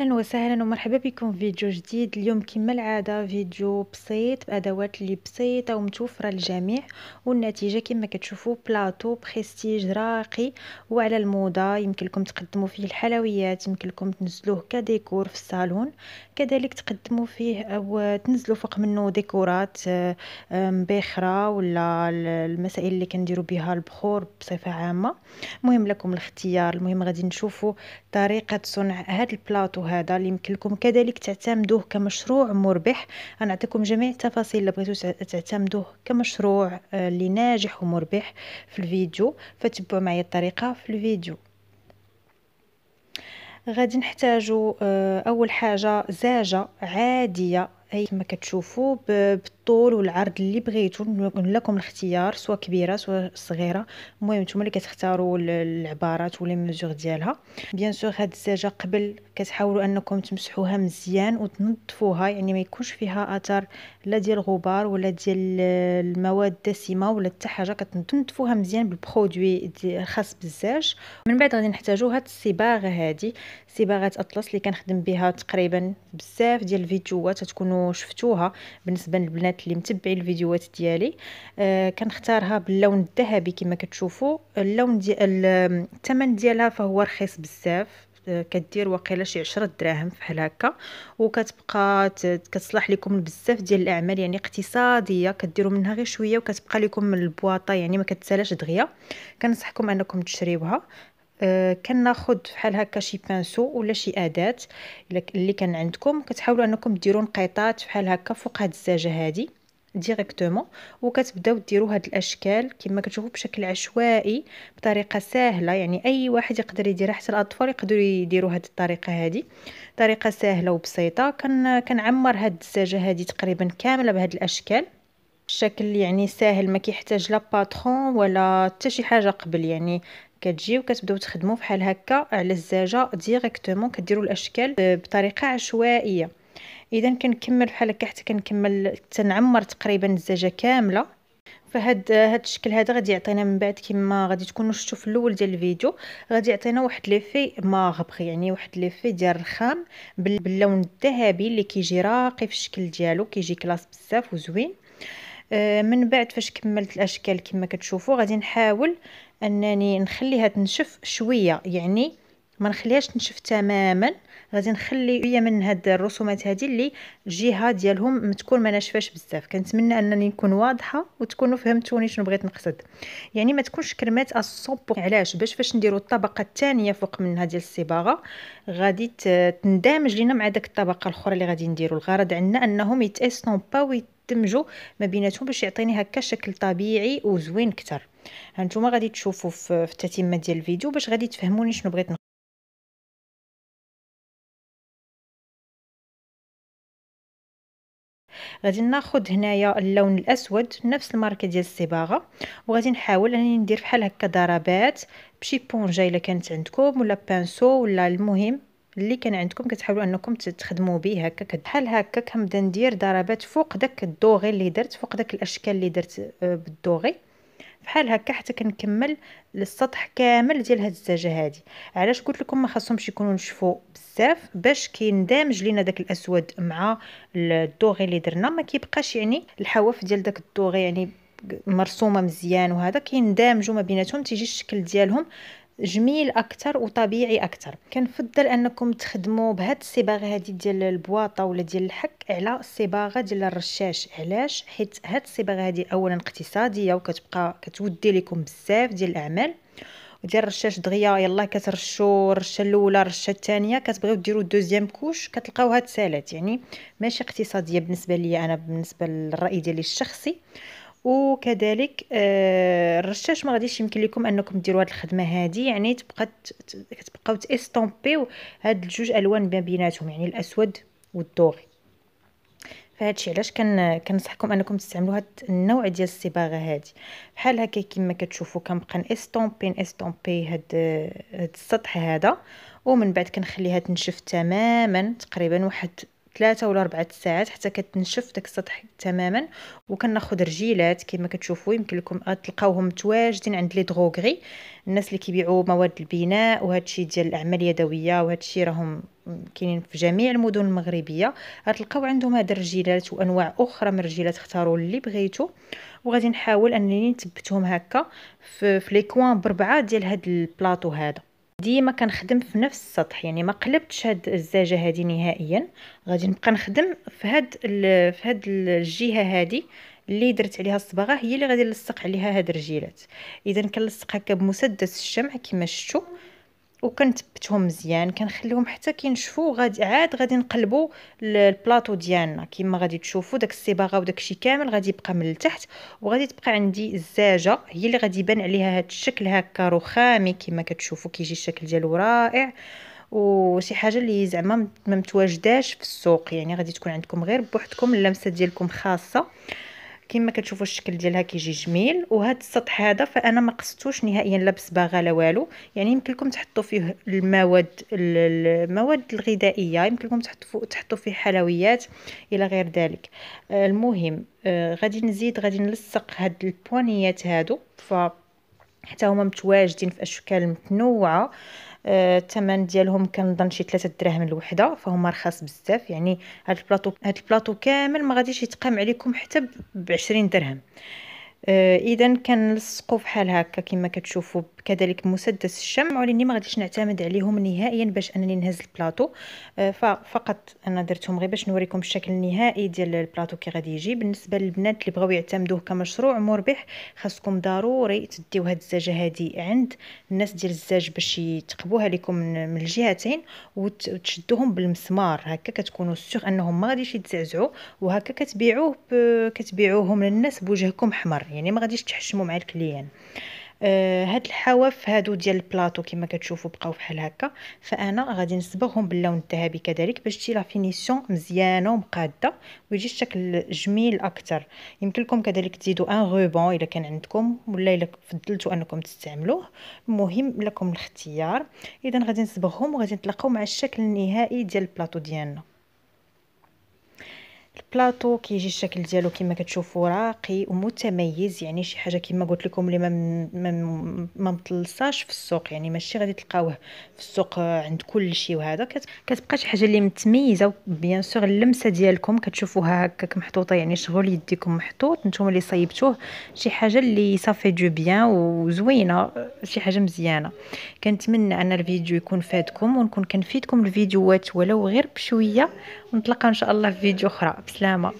اهلا وسهلا ومرحبا بكم في فيديو جديد اليوم كما العاده فيديو بسيط بادوات اللي بسيطه ومتوفره للجميع والنتيجه كما كتشوفوا بلاطو بريستيج راقي وعلى الموضه يمكن لكم تقدموا فيه الحلويات يمكن لكم تنزلوه كديكور في الصالون كذلك تقدموا فيه او تنزلوا فوق منه ديكورات مبخره ولا المسائل اللي كنديروا بها البخور بصفه عامه مهم لكم الاختيار المهم غادي نشوفوا طريقه صنع هذا البلاطو هذا اللي يمكن لكم كذلك تعتمدوه كمشروع مربح غنعطيكم جميع التفاصيل اللي بغيتو تعتمدوه كمشروع آه، اللي ناجح ومربح في الفيديو فتبعوا معايا الطريقه في الفيديو غادي نحتاجو آه، اول حاجه زاجه عاديه هي كما كتشوفوا الطول والعرض اللي بغيتو لكم الاختيار سواء كبيره سواء صغيره المهم نتوما اللي كتختاروا العبارات ولا ميزور ديالها بيان سور هاد الزاجه قبل كتحاولوا انكم تمسحوها مزيان وتنظفوها يعني ما يكونش فيها اثر لا ديال الغبار ولا ديال المواد الدسمه ولا حتى حاجه كتنظفوها مزيان بالبرودوي خاص بالزاج من بعد غادي نحتاجوا هاد الصباغه هادي صباغه اطلس اللي كنخدم بها تقريبا بزاف ديال الفيديوهات تكونوا شفتوها بالنسبه للبنات البنات اللي متبعين الفيديوهات ديالي آه كنختارها باللون الذهبي كما كتشوفوا اللون ديال الثمن ديالها فهو رخيص بزاف آه، كدير واقيلا شي 10 دراهم فحال هكا وكتبقى كتصلح لكم لبزاف ديال الاعمال يعني اقتصاديه كديروا منها غير شويه وكتبقى لكم البواطه يعني ما كتسالاش دغيا كنصحكم انكم تشريوها آه، كناخذ بحال هكا شي بانسو ولا شي اداه اللي كان عندكم كتحاولوا انكم ديروا نقيطات بحال هكا فوق هاد الزاجه هادي ديريكتومون وكتبداو ديروا هاد الاشكال كما كتشوفوا بشكل عشوائي بطريقه سهله يعني اي واحد يقدر يديرها حتى الاطفال يقدروا يديروا هاد الطريقه هادي طريقه سهله وبسيطه كن كنعمر هاد الزاجه هادي تقريبا كامله بهاد الاشكال الشكل يعني ساهل ما كيحتاج لا باترون ولا حتى شي حاجه قبل يعني كتجي وكتبداو تخدموا بحال هكا على الزاجه ديريكتومون كديروا الاشكال آه، بطريقه عشوائيه اذا كنكمل بحال هكا حتى كنكمل تنعمر تقريبا الزاجه كامله فهاد آه، هاد الشكل هذا غادي يعطينا من بعد كما غادي تكونوا شفتوا في الاول ديال الفيديو غادي يعطينا واحد ليفي ماغبغ يعني واحد ليفي ديال الرخام باللون الذهبي اللي كيجي راقي في الشكل ديالو كيجي كلاس بزاف وزوين آه آه، من بعد فاش كملت الاشكال كما كتشوفوا غادي نحاول انني نخليها تنشف شويه يعني ما نخليهاش تنشف تماما غادي نخلي شويه من هاد الرسومات هادي اللي الجهه ديالهم تكون ما ناشفاش بزاف كنتمنى انني نكون واضحه وتكونوا فهمتوني شنو بغيت نقصد يعني ما تكونش كرمات الصوب علاش باش فاش نديروا الطبقه الثانيه فوق منها ديال الصباغه غادي تندمج لينا مع داك الطبقه الاخرى اللي غادي نديروا الغرض عندنا انهم يتاسطومباو يدمجوا ما بيناتهم باش يعطيني هكا شكل طبيعي وزوين اكثر هانتوما غادي تشوفوا في التتمه ديال الفيديو باش غادي تفهموني شنو بغيت غادي ناخذ هنايا اللون الاسود نفس الماركه ديال الصباغه وغادي نحاول انني ندير بحال هكا ضربات بشي بونجا الا كانت عندكم ولا بانسو ولا المهم اللي كان عندكم كتحاولوا انكم تخدموا به هكا بحال هكا كنبدا ندير ضربات فوق داك الدوغي اللي درت فوق داك الاشكال اللي درت آه، بالدوغي بحال هكا حتى كنكمل للسطح كامل ديال هاد الزجاجه هادي علاش قلت لكم ما خاصهمش يكونوا نشفوا بزاف باش كيندمج لينا داك الاسود مع الدوغي اللي درنا ما كيبقاش يعني الحواف ديال داك الدوغي يعني مرسومه مزيان وهذا كيندمجوا ما بيناتهم تيجي الشكل ديالهم جميل اكثر وطبيعي اكثر كنفضل انكم تخدموا بهاد الصباغه هذه ديال البواطه ولا ديال الحك على الصباغه ديال الرشاش علاش حيت هاد الصباغه هذه اولا اقتصاديه وكتبقى كتودي لكم بزاف ديال الاعمال ديال الرشاش دغيا يلا كترشوا الرشه الاولى الرشه الثانيه كتبغيو ديروا دوزيام كوش كتلقاوها تسالات يعني ماشي اقتصاديه بالنسبه ليا انا بالنسبه للراي ديالي الشخصي وكذلك آه، الرشاش ما غاديش يمكن لكم انكم ديروا هذه الخدمه هذه يعني تبقى كتبقاو تيستومبيو هاد الجوج الوان ما بيناتهم يعني الاسود والدوغي فهادشي علاش كن كنصحكم انكم تستعملوا هاد النوع ديال الصباغه هادي بحال هكا كما كتشوفوا كنبقى نستومبي نستومبي هاد هاد السطح هذا ومن بعد كنخليها تنشف تماما تقريبا واحد ثلاثة ولا ربعة ساعات حتى كتنشف داك السطح تماما وكناخذ رجيلات كما كتشوفوا يمكن لكم تلقاوهم متواجدين عند لي دروغري الناس اللي كيبيعوا مواد البناء وهذا الشيء ديال الاعمال اليدويه وهذا الشيء راهم كاينين في جميع المدن المغربيه غتلقاو عندهم هاد الرجيلات وانواع اخرى من الرجيلات اختاروا اللي بغيتو وغادي نحاول انني نثبتهم هكا في لي كوان بربعه ديال هاد البلاطو هذا ديما كنخدم في نفس السطح يعني ما قلبتش هاد الزاجه هادي نهائيا غادي نبقى نخدم في هاد في هاد الجهه هادي اللي درت عليها الصباغه هي اللي غادي نلصق عليها هاد الرجيلات اذا كنلصق هكا بمسدس الشمع كما شفتوا وكنثبتهم مزيان كنخليهم حتى كينشفوا غادي عاد غادي نقلبوا البلاطو ديالنا كما غادي تشوفوا داك الصباغه وداك الشيء كامل غادي يبقى من التحت وغادي تبقى عندي الزاجه هي اللي غادي يبان عليها هذا الشكل هكا رخامي كما كتشوفوا كيجي الشكل ديالو رائع وشي حاجه اللي زعما ما متواجداش في السوق يعني غادي تكون عندكم غير بوحدكم اللمسه ديالكم خاصه كما كتشوفوا الشكل ديالها كيجي جميل وهذا السطح هذا فانا ما قصدتوش نهائيا لا بصباغه لا والو يعني يمكن لكم تحطوا فيه المواد المواد الغذائيه يمكن لكم تحطوا تحطوا فيه حلويات الى غير ذلك آه، المهم آه، غادي نزيد غادي نلصق هاد البوانيات هادو ف حتى هما متواجدين في اشكال متنوعه الثمن ديالهم كنظن شي 3 دراهم الوحده فهما رخاص بزاف يعني هاد البلاطو هاد البلاطو كامل ما غاديش يتقام عليكم حتى ب 20 درهم آه، اذا كنلصقوا بحال هكا كما كتشوفوا كذلك مسدس الشمع ولاني ما غاديش نعتمد عليهم نهائيا باش انني نهز البلاطو آه، ففقط انا درتهم غير باش نوريكم الشكل النهائي ديال البلاطو كي غادي يجي بالنسبه للبنات اللي بغاو يعتمدوه كمشروع مربح خاصكم ضروري تديو هاد الزاجه هادي عند الناس ديال الزاج باش يتقبوها لكم من الجهتين وتشدوهم بالمسمار هكا كتكونوا سيغ انهم ما غاديش يتزعزعوا وهكا كتبيعوه كتبيعوهم للناس بوجهكم حمر يعني ما غاديش تحشموا مع الكليان آه هاد الحواف هادو ديال البلاطو كما كتشوفوا بقاو بحال هكا فانا غادي نصبغهم باللون الذهبي كذلك باش تجي لا فينيسيون مزيانه ومقاده ويجي الشكل جميل اكثر يمكن لكم كذلك تزيدوا ان روبون الا كان عندكم ولا الا فضلتوا انكم تستعملوه المهم لكم الاختيار اذا غادي نصبغهم وغادي نتلاقاو مع الشكل النهائي ديال البلاطو ديالنا بلاطو كيجي الشكل ديالو كما كتشوفوا راقي ومتميز يعني شي حاجه كما قلت لكم اللي ما ما مطلصاش في السوق يعني ماشي غادي تلقاوه في السوق عند كل شيء وهذا كتبقى شي حاجه اللي متميزه بيان سور اللمسه ديالكم كتشوفوها هكاك محطوطه يعني شغل يديكم محطوط نتوما اللي صايبتوه شي حاجه اللي صافي دو بيان وزوينه شي حاجه مزيانه كنتمنى ان الفيديو يكون فادكم ونكون كنفيدكم الفيديوهات ولو غير بشويه ونتلاقاو ان شاء الله في فيديو اخرى 是吗？